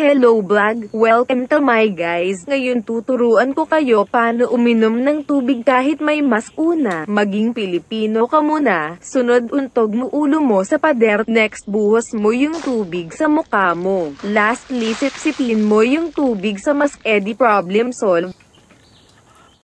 Hello Bag! Welcome to my guys! Ngayon tuturuan ko kayo paano uminom ng tubig kahit may mask una. Maging Pilipino ka muna. Sunod untog mo ulo mo sa pader. Next buhos mo yung tubig sa mukha mo. Lastly sipsipin mo yung tubig sa mask. Edi problem solved.